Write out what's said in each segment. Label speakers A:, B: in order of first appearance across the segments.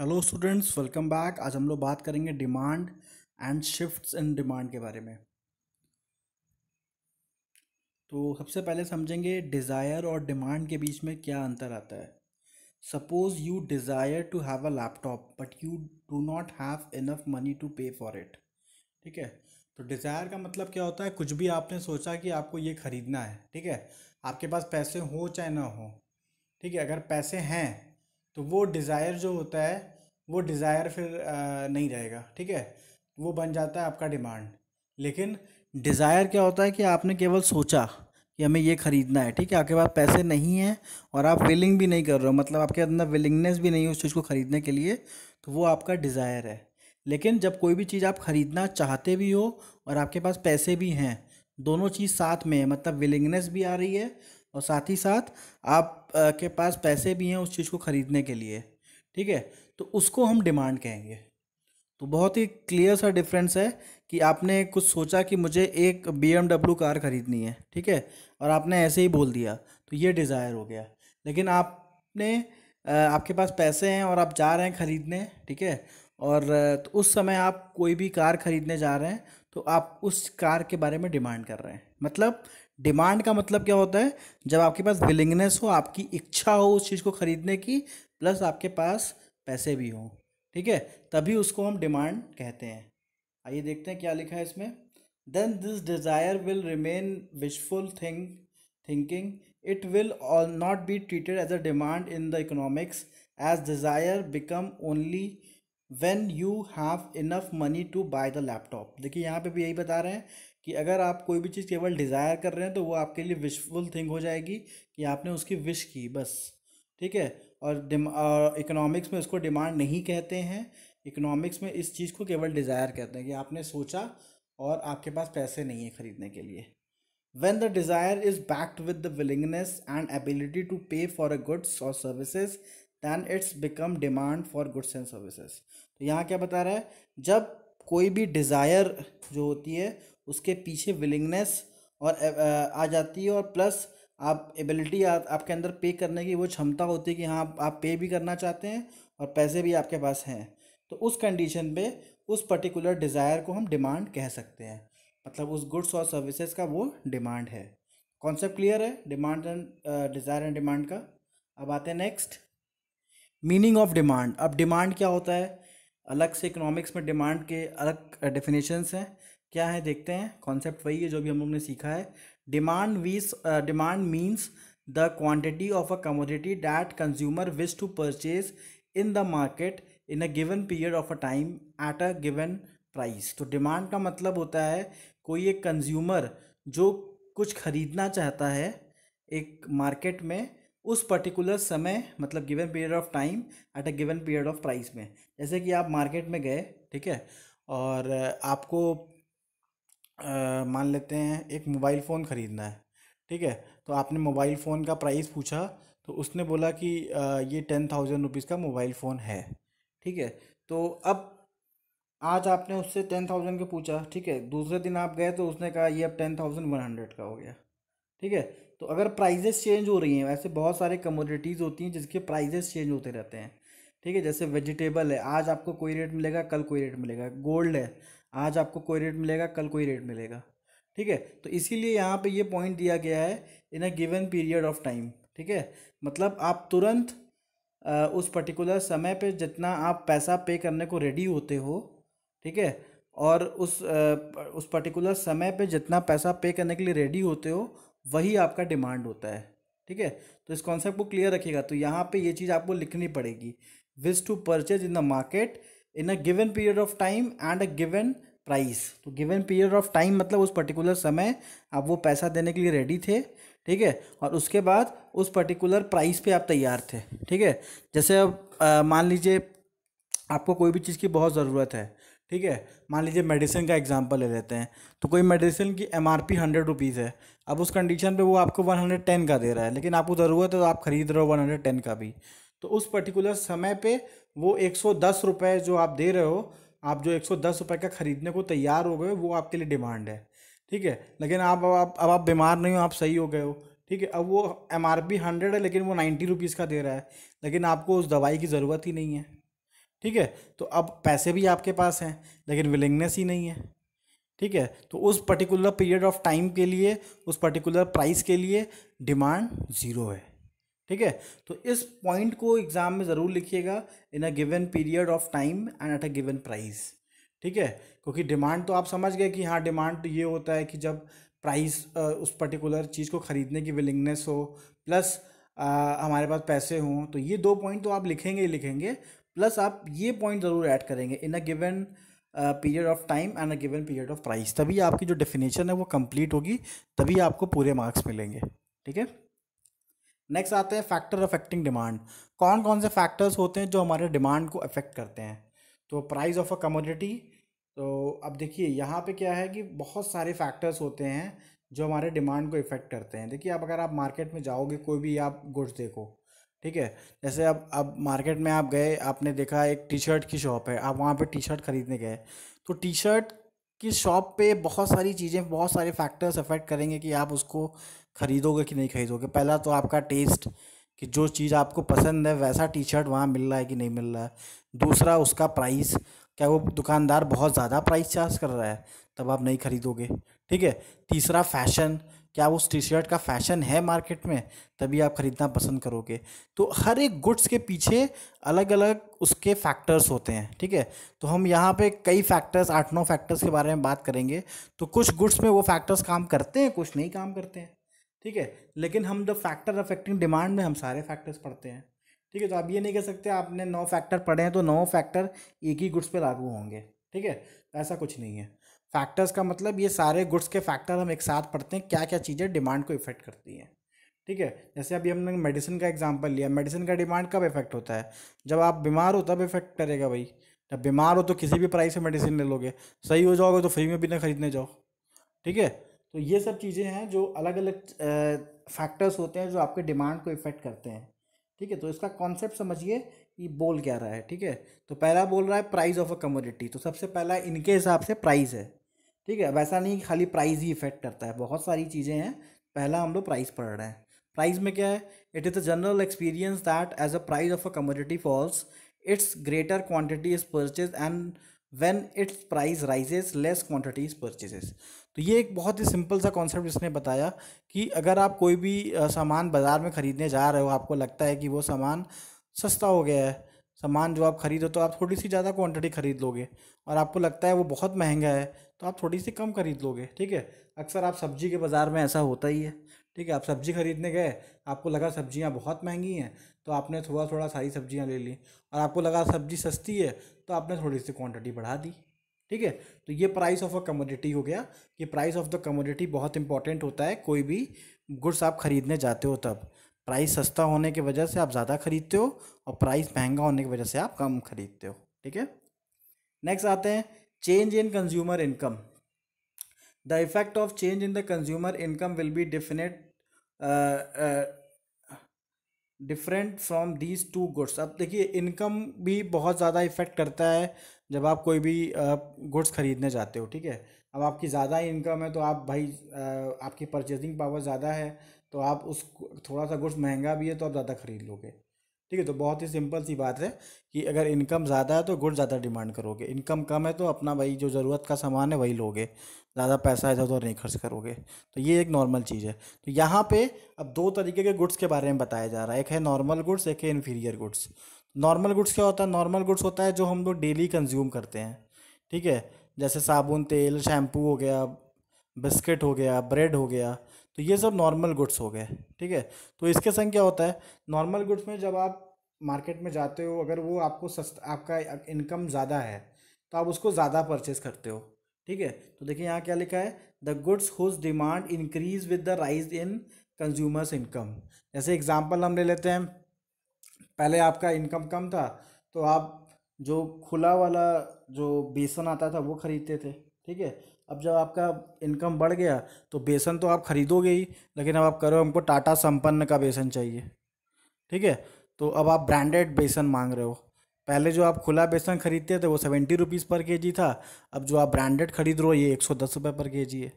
A: hello students welcome back आज हम लोग बात करेंगे demand and shifts in demand के बारे में तो सबसे पहले समझेंगे डिज़ायर और डिमांड के बीच में क्या अंतर आता है suppose you desire to have a laptop but you do not have enough money to pay for it ठीक है तो डिज़ायर का मतलब क्या होता है कुछ भी आपने सोचा कि आपको ये ख़रीदना है ठीक है आपके पास पैसे हो चाहे ना हो ठीक है अगर पैसे हैं तो वो डिज़ायर जो होता है वो डिज़ायर फिर नहीं रहेगा ठीक है वो बन जाता है आपका डिमांड लेकिन डिज़ायर क्या होता है कि आपने केवल सोचा कि हमें ये ख़रीदना है ठीक है आपके पास पैसे नहीं हैं और आप विलिंग भी नहीं कर रहे हो मतलब आपके अंदर विलिंगनेस भी नहीं है उस चीज़ को ख़रीदने के लिए तो वो आपका डिज़ायर है लेकिन जब कोई भी चीज़ आप ख़रीदना चाहते भी हो और आपके पास पैसे भी हैं दोनों चीज़ साथ में है मतलब विलिंगनेस भी आ रही है और साथ ही साथ आप आ, के पास पैसे भी हैं उस चीज़ को ख़रीदने के लिए ठीक है तो उसको हम डिमांड कहेंगे तो बहुत ही क्लियर सा डिफरेंस है कि आपने कुछ सोचा कि मुझे एक बी कार ख़रीदनी है ठीक है और आपने ऐसे ही बोल दिया तो ये डिज़ायर हो गया लेकिन आपने आपके पास पैसे हैं और आप जा रहे हैं ख़रीदने ठीक है और तो उस समय आप कोई भी कार ख़रीदने जा रहे हैं तो आप उस कार के बारे में डिमांड कर रहे हैं मतलब डिमांड का मतलब क्या होता है जब आपके पास विलिंगनेस हो आपकी इच्छा हो उस चीज़ को ख़रीदने की प्लस आपके पास पैसे भी हों ठीक है तभी उसको हम डिमांड कहते हैं आइए देखते हैं क्या लिखा है इसमें then this desire will remain wishful think thinking it will all not be treated as a demand in the economics as desire become only when you have enough money to buy the laptop देखिए यहाँ पे भी यही बता रहे हैं कि अगर आप कोई भी चीज़ केवल डिज़ायर कर रहे हैं तो वो आपके लिए विशफुल थिंग हो जाएगी कि आपने उसकी विश की बस ठीक है और इकोनॉमिक्स में उसको डिमांड नहीं कहते हैं इकोनॉमिक्स में इस चीज़ को केवल डिज़ायर कहते हैं कि आपने सोचा और आपके पास पैसे नहीं है ख़रीदने के लिए when the desire is backed with the willingness and ability to pay for a goods और services than it's become demand for goods and services तो यहाँ क्या बता रहा है जब कोई भी डिज़ायर जो होती है उसके पीछे विलिंगनेस और आ जाती है और प्लस आप एबिलिटी आ, आपके अंदर पे करने की वो क्षमता होती है कि हाँ आप पे भी करना चाहते हैं और पैसे भी आपके पास हैं तो उस कंडीशन पे उस पर्टिकुलर डिज़ायर को हम डिमांड कह सकते हैं मतलब उस गुड्स और सर्विसेज का वो डिमांड है कॉन्सेप्ट क्लियर है demand and desire and demand का अब आते हैं नेक्स्ट मीनिंग ऑफ डिमांड अब डिमांड क्या होता है अलग से इकोनॉमिक्स में डिमांड के अलग डेफिनेशंस हैं क्या है देखते हैं कॉन्सेप्ट वही है जो भी हम लोग ने सीखा है डिमांड वीस demand means the quantity of a commodity that consumer wish to purchase in the market in a given period of a time at a given price तो डिमांड का मतलब होता है कोई एक कंज्यूमर जो कुछ खरीदना चाहता है एक मार्केट में उस पर्टिकुलर समय मतलब given period of time at a given period of price में जैसे कि आप मार्केट में गए ठीक है और आपको आ, मान लेते हैं एक मोबाइल फ़ोन ख़रीदना है ठीक है तो आपने मोबाइल फ़ोन का प्राइस पूछा तो उसने बोला कि आ, ये टेन थाउजेंड रुपीज़ का मोबाइल फ़ोन है ठीक है तो अब आज आपने उससे टेन थाउजेंड का पूछा ठीक है दूसरे दिन आप गए तो उसने कहा ये अब टेन थाउजेंड वन हंड्रेड का हो गया ठीक है तो अगर प्राइजेस चेंज हो रही हैं वैसे बहुत सारे कमोडिटीज़ होती हैं जिसके प्राइजेस चेंज होते रहते हैं ठीक है जैसे वेजिटेबल है आज आपको कोई रेट मिलेगा कल कोई रेट मिलेगा गोल्ड है आज आपको कोई रेट मिलेगा कल कोई रेट मिलेगा ठीक है तो इसीलिए यहाँ पे ये पॉइंट दिया गया है in a given period of time ठीक है मतलब आप तुरंत उस पर्टिकुलर समय पे जितना आप पैसा पे करने को रेडी होते हो ठीक है और उस उस पर्टिकुलर समय पे जितना पैसा पे करने के लिए रेडी होते हो वही आपका डिमांड होता है ठीक है तो इस कॉन्सेप्ट को क्लियर रखिएगा तो यहाँ पे ये चीज़ आपको लिखनी पड़ेगी wish to purchase in the market in a given period of time and a given price तो गिवन पीरियड ऑफ टाइम मतलब उस पर्टिकुलर समय आप वो पैसा देने के लिए रेडी थे ठीक है और उसके बाद उस पर्टिकुलर प्राइस पे आप तैयार थे ठीक है जैसे अब मान लीजिए आपको कोई भी चीज़ की बहुत ज़रूरत है ठीक है मान लीजिए मेडिसिन का एग्जांपल ले लेते हैं तो कोई मेडिसिन की M R P hundred rupees है अब उस कंडीशन पे वो आपको वन हंड्रेड टेन का दे रहा है लेकिन आपको ज़रूरत है तो आप ख़रीद रहे हो वन हंड्रेड टेन का भी तो उस पर्टिकुलर समय पे वो एक सौ दस रुपये जो आप दे रहे हो आप जो एक सौ दस रुपये का ख़रीदने को तैयार हो गए वो आपके लिए डिमांड है ठीक है लेकिन आप अब आप अब आप बीमार नहीं हो आप सही हो गए हो ठीक है अब वो एम आर पी हंड्रेड है लेकिन वो नाइन्टी रुपीज़ का दे रहा है लेकिन आपको उस दवाई की ज़रूरत ही नहीं है ठीक है तो अब पैसे भी आपके पास हैं लेकिन विलिंगनेस ही नहीं है ठीक है तो उस पर्टिकुलर पीरियड ऑफ टाइम के लिए उस पर्टिकुलर प्राइस के लिए डिमांड ज़ीरो है ठीक है तो इस पॉइंट को एग्ज़ाम में ज़रूर लिखिएगा in a given period of time and at a given price ठीक है क्योंकि डिमांड तो आप समझ गए कि हाँ डिमांड तो ये होता है कि जब प्राइस उस पर्टिकुलर चीज़ को ख़रीदने की विलिंगनेस हो प्लस आ, हमारे पास पैसे हों तो ये दो पॉइंट तो आप लिखेंगे ही लिखेंगे प्लस आप ये पॉइंट ज़रूर ऐड करेंगे in a given period of time and a given period of price तभी आपकी जो डेफिनेशन है वो कंप्लीट होगी तभी आपको पूरे मार्क्स मिलेंगे ठीक है नेक्स्ट आते हैं फैक्टर अफेक्टिंग डिमांड कौन कौन से फैक्टर्स होते हैं जो हमारे डिमांड को अफेक्ट करते हैं तो प्राइस ऑफ अ कमोडिटी तो अब देखिए यहाँ पे क्या है कि बहुत सारे फैक्टर्स होते हैं जो हमारे डिमांड को इफ़ेक्ट करते हैं देखिए अब अगर आप मार्केट में जाओगे कोई भी आप गुड्स देखो ठीक है जैसे अब अब मार्केट में आप गए आपने देखा एक टी शर्ट की शॉप है आप वहाँ पे टी शर्ट खरीदने गए तो टी शर्ट की शॉप पे बहुत सारी चीज़ें बहुत सारे फैक्टर्स अफेक्ट करेंगे कि आप उसको ख़रीदोगे कि नहीं ख़रीदोगे पहला तो आपका टेस्ट कि जो चीज़ आपको पसंद है वैसा टी शर्ट वहाँ मिल रहा है कि नहीं मिल रहा है दूसरा उसका प्राइस क्या वो दुकानदार बहुत ज़्यादा प्राइस चार्ज कर रहा है तब आप नहीं खरीदोगे ठीक है तीसरा फैशन क्या उस टी शर्ट का फैशन है मार्केट में तभी आप ख़रीदना पसंद करोगे तो हर एक गुड्स के पीछे अलग अलग उसके फैक्टर्स होते हैं ठीक है तो हम यहाँ पे कई फैक्टर्स आठ नौ फैक्टर्स के बारे में बात करेंगे तो कुछ गुड्स में वो फैक्टर्स काम करते हैं कुछ नहीं काम करते हैं ठीक है लेकिन हम द फैक्टर अफेक्टिंग डिमांड में हम सारे फैक्टर्स पढ़ते हैं ठीक है तो आप ये नहीं कह सकते आपने नौ फैक्टर पढ़े हैं तो नौ फैक्टर एक ही गुड्स पर लागू होंगे ठीक है ऐसा कुछ नहीं है फैक्टर्स का मतलब ये सारे गुड्स के फैक्टर हम एक साथ पढ़ते हैं क्या क्या चीज़ें डिमांड को इफेक्ट करती हैं ठीक है जैसे अभी हमने मेडिसिन का एग्जाम्पल लिया मेडिसिन का डिमांड कब इफेक्ट होता है जब आप बीमार हो तब इफेक्ट करेगा भाई जब बीमार हो तो किसी भी प्राइस से मेडिसिन ले लोगे सही हो जाओगे तो फ्री में भी ना खरीदने जाओ ठीक है तो ये सब चीज़ें हैं जो अलग अलग फैक्टर्स होते हैं जो आपके डिमांड को इफेक्ट करते हैं ठीक है तो इसका कॉन्सेप्ट समझिए कि बोल क्या रहा है ठीक है तो पहला बोल रहा है प्राइस ऑफ अ कमोडिटी तो सबसे पहला इनके हिसाब से प्राइस है ठीक है वैसा नहीं खाली प्राइस ही इफेक्ट करता है बहुत सारी चीज़ें हैं पहला हम लोग प्राइस पढ़ रहे हैं प्राइस में क्या है it is a general experience that as a price of a commodity falls its greater quantity is purchase and when its price rises less quantity is purchases तो ये एक बहुत ही सिंपल सा कॉन्सेप्ट इसने बताया कि अगर आप कोई भी सामान बाज़ार में ख़रीदने जा रहे हो आपको लगता है कि वो सामान सस्ता हो गया है सामान जो आप खरीदो तो आप थोड़ी सी ज़्यादा क्वांटिटी खरीद लोगे और आपको लगता है वो बहुत महंगा है तो आप थोड़ी सी कम खरीद लोगे ठीक है अक्सर आप सब्जी के बाज़ार में ऐसा होता ही है ठीक है आप सब्जी खरीदने गए आपको लगा सब्जियां बहुत महंगी हैं तो आपने थोड़ा थोड़ा सारी सब्जियां ले ली और आपको लगा सब्जी सस्ती है तो आपने थोड़ी सी क्वांटिटी बढ़ा दी ठीक है तो ये प्राइस ऑफ अ कमोडिटी हो गया कि प्राइस ऑफ द कमोडिटी बहुत इंपॉर्टेंट होता है कोई भी गुड्स आप ख़रीदने जाते हो तब प्राइस सस्ता होने की वजह से आप ज़्यादा खरीदते हो और प्राइस महंगा होने की वजह से आप कम खरीदते हो ठीक है नेक्स्ट आते हैं change in consumer income the effect of change in the consumer income will be definite different from these two goods अब देखिए इनकम भी बहुत ज़्यादा इफ़ेक्ट करता है जब आप कोई भी गुड्स ख़रीदने जाते हो ठीक है अब आपकी ज़्यादा इनकम है तो आप भाई आपकी परचेजिंग पावर ज़्यादा है तो आप उस थोड़ा सा गुड्स महंगा भी है तो आप ज़्यादा ख़रीद लोगे ठीक है तो बहुत ही सिंपल सी बात है कि अगर इनकम ज़्यादा है तो गुड ज़्यादा डिमांड करोगे इनकम कम है तो अपना भाई जो ज़रूरत का सामान है वही लोगे ज़्यादा पैसा इधर उधर नहीं खर्च करोगे तो ये एक नॉर्मल चीज़ है तो यहाँ पे अब दो तरीके के गुड्स के बारे में बताया जा रहा है एक है नॉर्मल गुड्स एक है इन्फीरियर गुड्स नॉर्मल गुड्स क्या होता है नॉर्मल गुड्स होता है जो हम लोग डेली कंज्यूम करते हैं ठीक है जैसे साबुन तेल शैम्पू हो गया बिस्किट हो गया ब्रेड हो गया तो ये सब नॉर्मल गुड्स हो गए ठीक है तो इसके संग क्या होता है नॉर्मल गुड्स में जब आप मार्केट में जाते हो अगर वो आपको सस्ता आपका इनकम ज़्यादा है तो आप उसको ज़्यादा परचेज करते हो ठीक है तो देखिए यहाँ क्या लिखा है the goods whose demand increase with the rise in consumers income जैसे एग्जाम्पल हम ले लेते हैं पहले आपका इनकम कम था तो आप जो खुला वाला जो बेसन आता था वो ख़रीदते थे ठीक है अब जब आपका इनकम बढ़ गया तो बेसन तो आप खरीदोगे ही लेकिन अब आप करो हमको टाटा संपन्न का बेसन चाहिए ठीक है तो अब आप ब्रांडेड बेसन मांग रहे हो पहले जो आप खुला बेसन खरीदते थे वो सेवेंटी रुपीज़ पर के जी था अब जो आप ब्रांडेड खरीद रहे हो ये एक सौ दस रुपये पर के जी है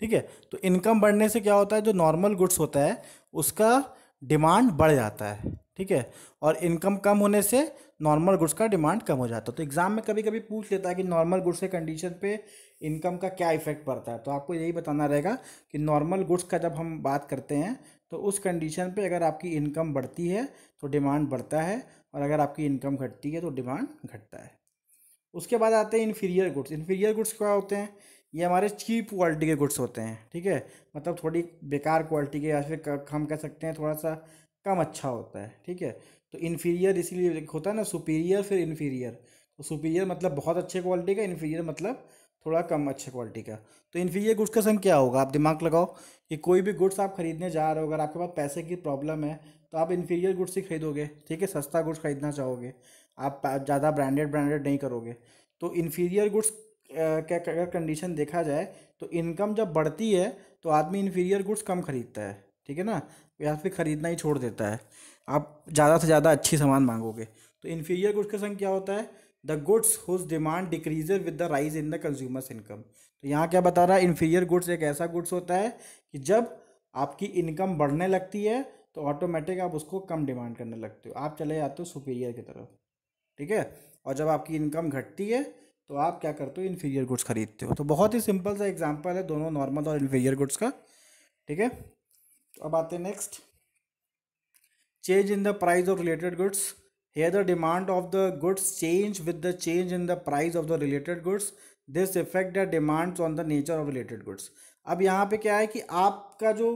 A: ठीक है तो इनकम बढ़ने से क्या होता है जो नॉर्मल गुड्स होता है उसका डिमांड बढ़ जाता है ठीक है और इनकम कम होने से नॉर्मल गुड्स का डिमांड कम हो जाता है तो एग्ज़ाम में कभी कभी पूछ लेता है कि नॉर्मल गुड्स के कंडीशन पे इनकम का क्या इफेक्ट पड़ता है तो आपको यही बताना रहेगा कि नॉर्मल गुड्स का जब हम बात करते हैं तो उस कंडीशन पे अगर आपकी इनकम बढ़ती है तो डिमांड बढ़ता है और अगर आपकी इनकम घटती है तो डिमांड घटता है उसके बाद आते हैं इन्फीरियर गुड्स इन्फीरियर गुड्स क्या होते हैं ये हमारे चीप क्वालिटी के गुड्स होते हैं ठीक है मतलब थोड़ी बेकार क्वालिटी के या फिर हम कह सकते हैं थोड़ा सा कम अच्छा होता है ठीक है तो इन्फीरियर इसीलिए होता है ना सुपीरियर फिर इन्फीरियर तो सुपीरियर मतलब बहुत अच्छे क्वालिटी का इन्फीरियर मतलब थोड़ा कम अच्छे क्वालिटी का तो इन्फीरियर गुड्स का सम क्या होगा आप दिमाग लगाओ कि कोई भी गुड्स आप खरीदने जा रहे हो अगर आपके पास पैसे की प्रॉब्लम है तो आप इन्फीरियर गुड्स ही खरीदोगे ठीक है सस्ता गुड्स खरीदना चाहोगे आप ज़्यादा ब्रांडेड ब्रांडेड नहीं करोगे तो इन्फीरियर गुड्स का अगर कंडीशन देखा जाए तो इनकम जब बढ़ती है तो आदमी इन्फीरियर गुड्स कम खरीदता है ठीक है ना या फिर ख़रीदना ही छोड़ देता है आप ज़्यादा से ज़्यादा अच्छी सामान मांगोगे तो इन्फीरियर गुड्स का संग क्या होता है the goods whose demand decreases with the rise in the consumers income तो यहाँ क्या बता रहा है इन्फीरियर गुड्स एक ऐसा गुड्स होता है कि जब आपकी इनकम बढ़ने लगती है तो ऑटोमेटिक आप उसको कम डिमांड करने लगते हो आप चले जाते हो सुपीरियर की तरफ ठीक है और जब आपकी इनकम घटती है तो आप क्या करते हो इन्फीरियर गुड्स खरीदते हो तो बहुत ही सिंपल सा एग्जाम्पल है दोनों नॉर्मल और इन्फीरियर गुड्स का ठीक है अब आते हैं next change in the price of related goods here the demand of the goods change with the change in the price of the related goods this effect the demand on the nature of related goods अब यहाँ पे क्या है कि आपका जो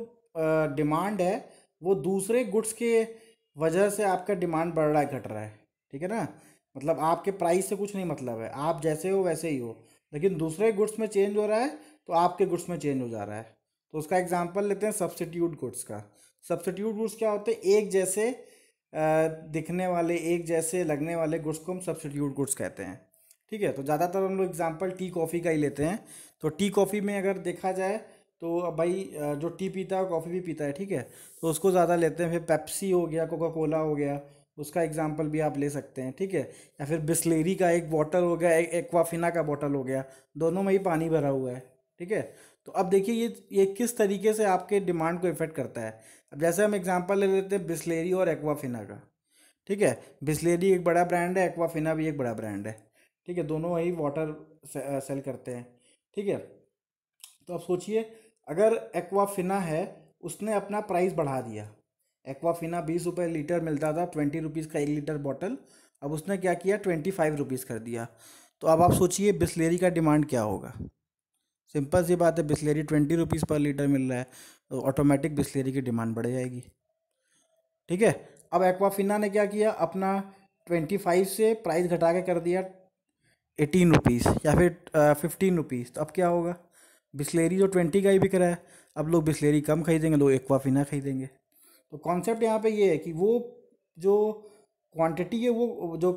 A: demand uh, है वो दूसरे गुड्स के वजह से आपका डिमांड बढ़ रहा है घट रहा है ठीक है ना मतलब आपके प्राइस से कुछ नहीं मतलब है आप जैसे हो वैसे ही हो लेकिन दूसरे गुड्स में चेंज हो रहा है तो आपके गुड्स में चेंज हो जा रहा है तो उसका एग्जाम्पल लेते हैं सब्सटीट्यूट गुड्स का सब्सटीट्यूट गुड्स क्या होते हैं एक जैसे दिखने वाले एक जैसे लगने वाले गुड्स को हम सब्सटीट्यूट गुड्स कहते हैं ठीक है तो ज़्यादातर हम लोग एग्जाम्पल टी कॉफ़ी का ही लेते हैं तो टी कॉफ़ी में अगर देखा जाए तो भाई जो टी पीता है कॉफ़ी भी पीता है ठीक है तो उसको ज़्यादा लेते हैं फिर पेप्सी हो गया कोका कोला हो गया उसका एग्जाम्पल भी आप ले सकते हैं ठीक है या फिर बिस्लेरी का एक बॉटल हो गया एक एक्वाफिना का बॉटल हो गया दोनों में ही पानी भरा हुआ है ठीक है तो अब देखिए ये ये किस तरीके से आपके डिमांड को इफेक्ट करता है अब जैसे हम एग्जांपल ले लेते हैं बिस्लेरी और एक्वाफिना का ठीक है बिस्लेरी एक बड़ा ब्रांड है एक्वाफिना भी एक बड़ा ब्रांड है ठीक है दोनों ही वाटर सेल करते हैं ठीक है तो आप सोचिए अगर एक्वाफिना है उसने अपना प्राइस बढ़ा दिया एक्वाफिना बीस रुपये लीटर मिलता था ट्वेंटी रुपीज़ का एक लीटर बॉटल अब उसने क्या किया ट्वेंटी फाइव रुपीज़ कर दिया तो अब आप सोचिए बिस्लेरी का डिमांड क्या होगा सिंपल सी बात है Bisleri twenty rupees per litre मिल रहा है तो ऑटोमेटिक बिस्लेरी की डिमांड बढ़ जाएगी ठीक है अब एक्वाफिना ने क्या किया अपना ट्वेंटी फाइव से प्राइस घटा के कर दिया एटीन रुपीज़ या फिर फिफ्टीन रुपीज़ तो अब क्या होगा बिस्लेरी जो ट्वेंटी का ही बिक रहा है अब लोग बिस्लेरी कम खरीदेंगे लोग एक्वाफिना खरीदेंगे तो कॉन्सेप्ट यहाँ पे ये है कि वो जो क्वांटिटी है वो जो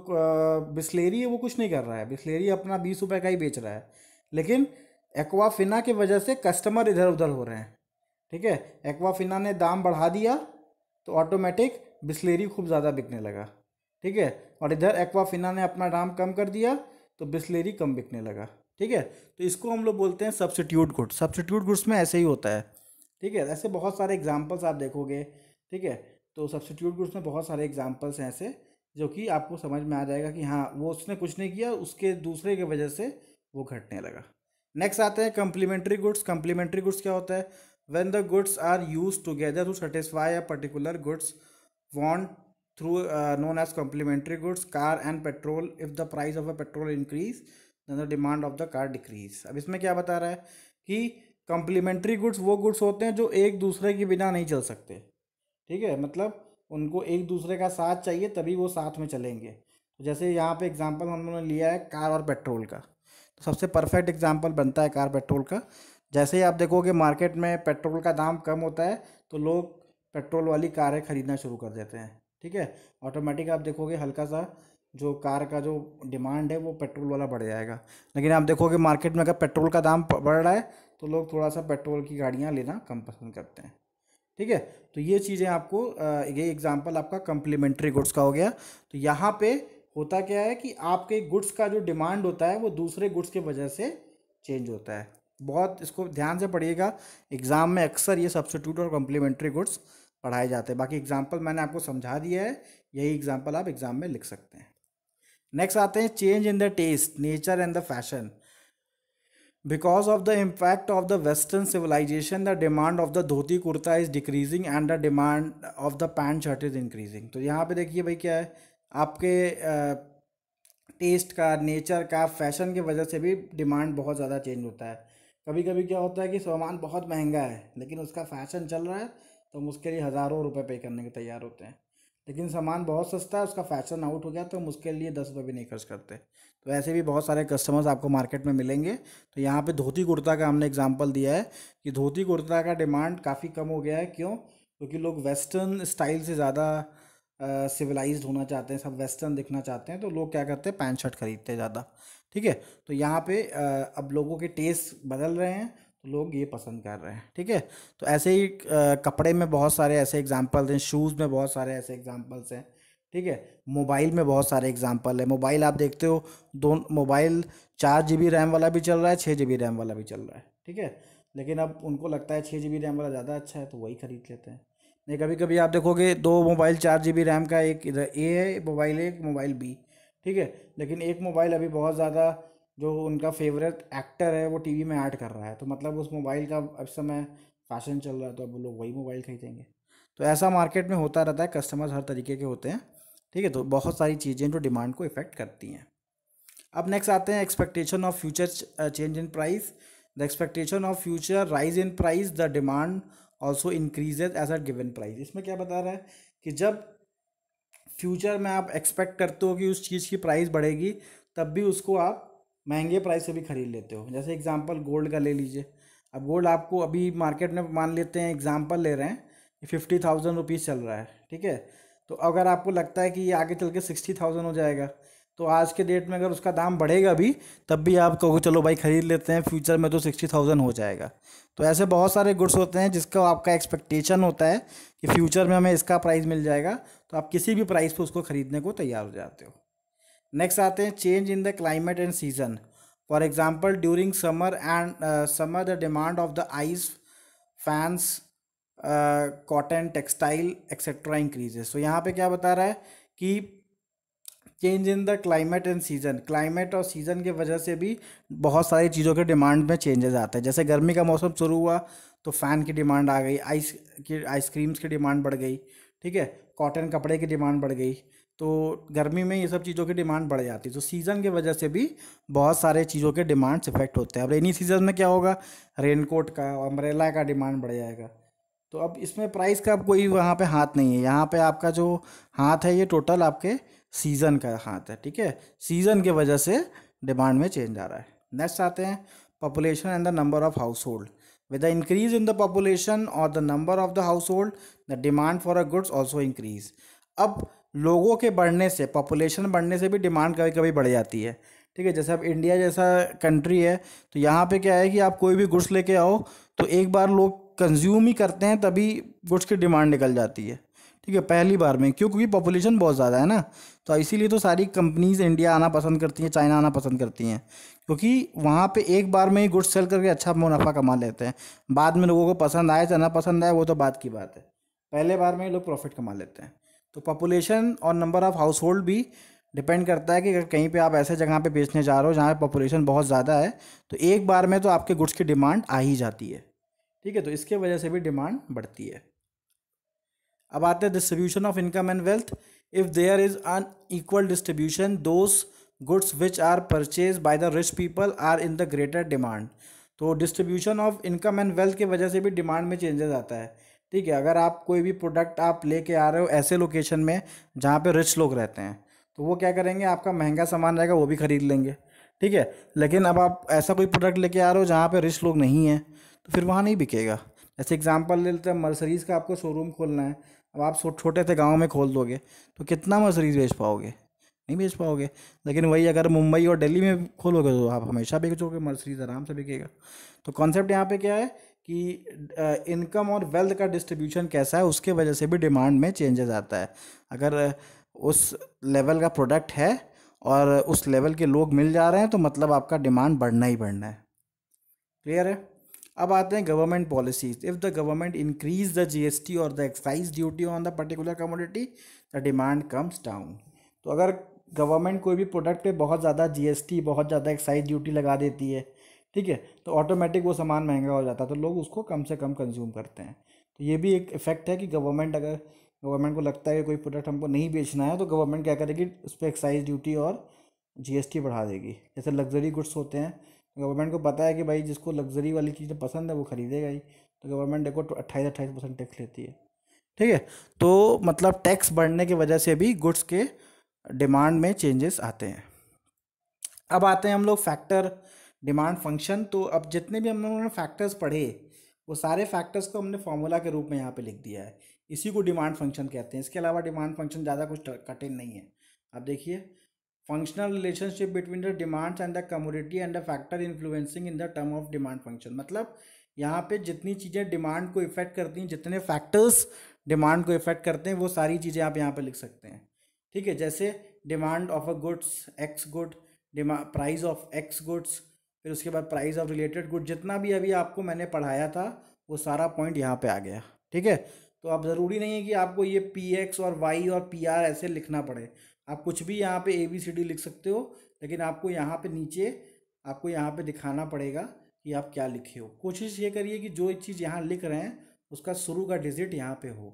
A: बिस्लेरी है वो कुछ नहीं कर रहा है बिस्लेरी अपना बीस रुपये का ही बेच रहा है लेकिन एक्वाफिना की वजह से कस्टमर इधर उधर हो रहे हैं ठीक है एक्वाफिना ने दाम बढ़ा दिया तो ऑटोमेटिक बिस्लेरी खूब ज़्यादा बिकने लगा ठीक है और इधर एक्वाफिना ने अपना दाम कम कर दिया तो बिस्लेरी कम बिकने लगा ठीक है तो इसको हम लोग बोलते हैं सब्सिट्यूट गुड सब्सिट्यूट गुड्स में ऐसे ही होता है ठीक है ऐसे बहुत सारे एग्जाम्पल्स आप देखोगे ठीक है तो सब्सिट्यूट गुड्स में बहुत सारे एग्जाम्पल्स हैं ऐसे जो कि आपको समझ में आ जाएगा कि हाँ वो उसने कुछ नहीं किया उसके दूसरे की वजह से वो घटने लगा नेक्स्ट आते हैं कंप्लीमेंट्री गुड्स कंप्लीमेंट्री गुड्स क्या होता है when the goods are use together to satisfy a particular goods want through known as complementary goods car and petrol if the price of a petrol increase than the demand of the car decrease अब इसमें क्या बता रहा है कि complementary goods वो goods होते हैं जो एक दूसरे के बिना नहीं चल सकते ठीक है मतलब उनको एक दूसरे का साथ चाहिए तभी वो साथ में चलेंगे जैसे यहाँ पे एग्जांपल हम लोगों ने लिया है कार और पेट्रोल का सबसे परफेक्ट एग्जाम्पल बनता है कार पेट्रोल का जैसे ही आप देखोगे मार्केट में पेट्रोल का दाम कम होता है तो लोग पेट्रोल वाली कारें ख़रीदना शुरू कर देते हैं ठीक है ऑटोमेटिक आप देखोगे हल्का सा जो कार का जो डिमांड है वो पेट्रोल वाला बढ़ जाएगा लेकिन आप देखोगे मार्केट में अगर पेट्रोल का दाम बढ़ रहा है तो लोग थोड़ा सा पेट्रोल की गाड़ियाँ लेना कम पसंद करते हैं ठीक है तो ये चीज़ें आपको ये एग्ज़ाम्पल आपका कम्प्लीमेंट्री गुड्स का हो गया तो यहाँ पे होता क्या है कि आपके गुड्स का जो डिमांड होता है वो दूसरे गुड्स की वजह से चेंज होता है बहुत इसको ध्यान से पढ़िएगा एग्ज़ाम में अक्सर ये सब्सिट्यूट और कॉम्प्लीमेंट्री गुड्स पढ़ाए जाते हैं बाकी एग्जाम्पल मैंने आपको समझा दिया है यही एग्जाम्पल आप एग्ज़ाम में लिख सकते हैं नेक्स्ट आते हैं change in the taste nature and the fashion because of the impact of the western civilisation the demand of the dhoti kurta is decreasing and the demand of the pant shirt is increasing तो यहाँ पे देखिए भाई क्या है आपके test का nature का फैशन की वजह से भी डिमांड बहुत ज़्यादा चेंज होता है कभी कभी क्या होता है कि सामान बहुत महंगा है लेकिन उसका फैशन चल रहा है तो हम उसके लिए हज़ारों रुपए पे करने के तैयार होते हैं लेकिन सामान बहुत सस्ता है उसका फैशन आउट हो गया तो हम उसके लिए दस रुपये भी नहीं खर्च करते तो ऐसे भी बहुत सारे कस्टमर्स आपको मार्केट में मिलेंगे तो यहाँ पे धोती कुर्ता का हमने एग्जांपल दिया है कि धोती कुर्ता का डिमांड काफ़ी कम हो गया है क्यों क्योंकि लोग वेस्टर्न स्टाइल से ज़्यादा सिविलाइज्ड होना चाहते हैं सब वेस्टर्न दिखना चाहते हैं तो लोग क्या करते हैं पैंट शर्ट खरीदते हैं ज़्यादा ठीक है तो यहाँ पे अब लोगों के टेस्ट बदल रहे हैं तो लोग ये पसंद कर रहे हैं ठीक है तो ऐसे ही कपड़े में बहुत सारे ऐसे एग्जाम्पल्स हैं शूज़ में बहुत सारे ऐसे एग्जाम्पल्स हैं ठीक है मोबाइल में बहुत सारे एग्जाम्पल है मोबाइल आप देखते हो दो मोबाइल चार जी बी रैम वाला भी चल रहा है छः जी बी रैम वाला भी चल रहा है ठीक है लेकिन अब उनको लगता है छः जी बी रैम वाला ज़्यादा अच्छा है तो वही ख़रीद लेते हैं नहीं कभी कभी आप देखोगे दो मोबाइल चार जी बी रैम का एक इधर ए है मोबाइल एक मोबाइल बी ठीक है लेकिन एक मोबाइल अभी बहुत ज़्यादा जो उनका फेवरेट एक्टर है वो टीवी में ऐड कर रहा है तो मतलब उस मोबाइल का अब समय फैशन चल रहा है तो अब लोग वही मोबाइल खरीदेंगे तो ऐसा मार्केट में होता रहता है कस्टमर्स हर तरीके के होते हैं ठीक है तो बहुत सारी चीज़ें जो डिमांड को इफ़ेक्ट करती हैं अब नेक्स्ट आते हैं expectation of future change in price the expectation of future rise in price the demand also increases as at given price इसमें क्या बता रहा है कि जब फ्यूचर में आप एक्सपेक्ट करते हो कि उस चीज़ की प्राइस बढ़ेगी तब भी उसको आप महंगे प्राइस से भी ख़रीद लेते हो जैसे एग्जांपल गोल्ड का ले लीजिए अब गोल्ड आपको अभी मार्केट में मान लेते हैं एग्जांपल ले रहे हैं फिफ्टी थाउजेंड रुपीज़ चल रहा है ठीक है तो अगर आपको लगता है कि ये आगे चल के सिक्सटी थाउजेंड हो जाएगा तो आज के डेट में अगर उसका दाम बढ़ेगा भी तब भी आप कहोगे चलो भाई ख़रीद लेते हैं फ्यूचर में तो सिक्सटी थाउजेंड हो जाएगा तो ऐसे बहुत सारे गुड्स होते हैं जिसका आपका एक्सपेक्टेशन होता है कि फ्यूचर में हमें इसका प्राइस मिल जाएगा तो आप किसी भी प्राइस पर उसको ख़रीदने को तैयार हो जाते हो नेक्स्ट आते हैं change in the climate and season for example during summer and summer the demand of the ice fans cotton textile etcetera increases तो यहाँ पे क्या बता रहा है कि change in the climate and season climate और सीज़न की वजह से भी बहुत सारी चीज़ों के डिमांड में चेंजेस आते हैं जैसे गर्मी का मौसम शुरू हुआ तो फ़ैन की डिमांड आ गई आइस की आइसक्रीम्स की डिमांड बढ़ गई ठीक है कॉटन कपड़े की डिमांड बढ़ गई तो गर्मी में ये सब चीज़ों की डिमांड बढ़ जाती है तो सीज़न की वजह से भी बहुत सारे चीज़ों के डिमांड्स इफेक्ट होते हैं अब रेनी सीज़न में क्या होगा रेनकोट का अम्ब्रेला का डिमांड बढ़ जाएगा तो अब इसमें प्राइस का कोई वहाँ पे हाथ नहीं है यहाँ पे आपका जो हाथ है ये टोटल आपके सीज़न का हाथ है ठीक है सीज़न के वजह से डिमांड में चेंज आ रहा है नेक्स्ट आते हैं population and the number of household the increase in the population और the number of the household the demand for a goods also increase अब लोगों के बढ़ने से पॉपुलेशन बढ़ने से भी डिमांड कभी कभी बढ़ जाती है ठीक है जैसे अब इंडिया जैसा कंट्री है तो यहाँ पे क्या है कि आप कोई भी गुड्स लेके आओ तो एक बार लोग कंज्यूम ही करते हैं तभी गुड्स की डिमांड निकल जाती है ठीक है पहली बार में क्यों क्योंकि पॉपुलेशन बहुत ज़्यादा है ना तो इसीलिए तो सारी कंपनीज इंडिया आना पसंद करती हैं चाइना आना पसंद करती हैं क्योंकि वहाँ पे एक बार में ही गुड्स सेल करके अच्छा मुनाफा कमा लेते हैं बाद में लोगों को पसंद आए चाहे ना पसंद आए वो तो बात की बात है पहले बार में ही लोग प्रॉफिट कमा लेते हैं तो पॉपुलेशन और नंबर ऑफ़ हाउस होल्ड भी डिपेंड करता है कि अगर कहीं पे आप ऐसे जगह पे बेचने जा रहे हो जहाँ पे पॉपुलेशन बहुत ज़्यादा है तो एक बार में तो आपके गुड्स की डिमांड आ ही जाती है ठीक है तो इसके वजह से भी डिमांड बढ़ती है अब आते हैं distribution of income and wealth if there is unequal distribution those goods which are purchase by the rich people are in the greater demand तो distribution of income and wealth की वजह से भी डिमांड में changes आता है ठीक है अगर आप कोई भी प्रोडक्ट आप लेके आ रहे हो ऐसे लोकेशन में जहाँ पे रिच लोग रहते हैं तो वो क्या करेंगे आपका महंगा सामान रहेगा वो भी ख़रीद लेंगे ठीक है लेकिन अब आप ऐसा कोई प्रोडक्ट लेके आ रहे हो जहाँ पे रिच लोग नहीं हैं तो फिर वहाँ नहीं बिकेगा जैसे एग्जांपल ले लेते हैं मर्सरीज़ का आपको शोरूम खोलना है अब आप सो छोटे से गाँव में खोल दोगे तो कितना मर्सरीज बेच पाओगे नहीं बेच पाओगे लेकिन वही अगर मुंबई और दिल्ली में खोलोगे तो आप हमेशा बेचोगे मर्सरीज आराम से बिकेगा तो कॉन्सेप्ट यहाँ पे क्या है कि इनकम और वेल्थ का डिस्ट्रीब्यूशन कैसा है उसके वजह से भी डिमांड में चेंजेस आता है अगर उस लेवल का प्रोडक्ट है और उस लेवल के लोग मिल जा रहे हैं तो मतलब आपका डिमांड बढ़ना ही बढ़ना है क्लियर है अब आते हैं government policies if the government increase the G S T और the excise duty on the particular commodity the demand comes down तो अगर गवर्नमेंट कोई भी प्रोडक्ट पे बहुत ज़्यादा जीएसटी बहुत ज़्यादा एक्साइज ड्यूटी लगा देती है ठीक है तो ऑटोमेटिक वो सामान महंगा हो जाता है तो लोग उसको कम से कम कंज्यूम करते हैं तो ये भी एक इफेक्ट है कि गवर्नमेंट अगर गवर्नमेंट को लगता है कि कोई प्रोडक्ट हमको नहीं बेचना है तो गवर्नमेंट क्या करेगी उस पर एक्साइज ड्यूटी और टी बढ़ा देगी जैसे लग्जरी गुड्स होते हैं गवर्नमेंट को पता है कि भाई जिसको लग्जरी वाली चीज़ें पसंद है वो खरीदेगा ही तो गवर्नमेंट देखो अट्ठाईस अट्ठाईस परसेंट टैक्स लेती है ठीक है तो मतलब टैक्स बढ़ने की वजह से भी गुड्स के डिमांड में चेंजेस आते हैं अब आते हैं हम लोग फैक्टर डिमांड फंक्शन तो अब जितने भी हम लोगों ने फैक्टर्स पढ़े वो सारे फैक्टर्स को हमने फॉर्मूला के रूप में यहाँ पे लिख दिया है इसी को डिमांड फंक्शन कहते हैं इसके अलावा डिमांड फंक्शन ज़्यादा कुछ कठिन नहीं है अब देखिए functional relationship between the demands and the commodity and the factor influencing in the term of demand function मतलब यहाँ पे जितनी चीज़ें डिमांड को इफेक्ट करती हैं जितने फैक्टर्स डिमांड को इफेक्ट करते हैं वो सारी चीज़ें आप यहाँ पे लिख सकते हैं ठीक है जैसे demand of a goods X good price of X goods फिर उसके बाद प्राइस ऑफ रिलेटेड गुड जितना भी अभी आपको मैंने पढ़ाया था वो सारा पॉइंट यहाँ पे आ गया ठीक है तो अब ज़रूरी नहीं है कि आपको ये पी एक्स और वाई और पी आर ऐसे लिखना पड़े आप कुछ भी यहाँ पे ए बी सी डी लिख सकते हो लेकिन आपको यहाँ पे नीचे आपको यहाँ पे दिखाना पड़ेगा कि आप क्या लिखे हो कोशिश ये करिए कि जो चीज़ यहाँ लिख रहे हैं उसका शुरू का डिजिट यहाँ पे हो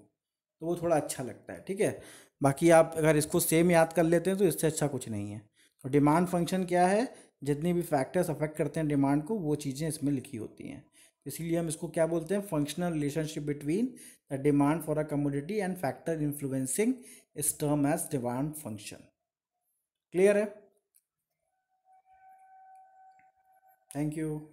A: तो वो थोड़ा अच्छा लगता है ठीक है बाकी आप अगर इसको सेम याद कर लेते हैं तो इससे अच्छा कुछ नहीं है तो डिमांड फंक्शन क्या है जितनी भी फैक्टर्स अफेक्ट करते हैं डिमांड को वो चीज़ें इसमें लिखी होती हैं इसीलिए हम इसको क्या बोलते हैं functional relationship between the demand for a commodity and factor influencing is term as demand function clear है थैंक यू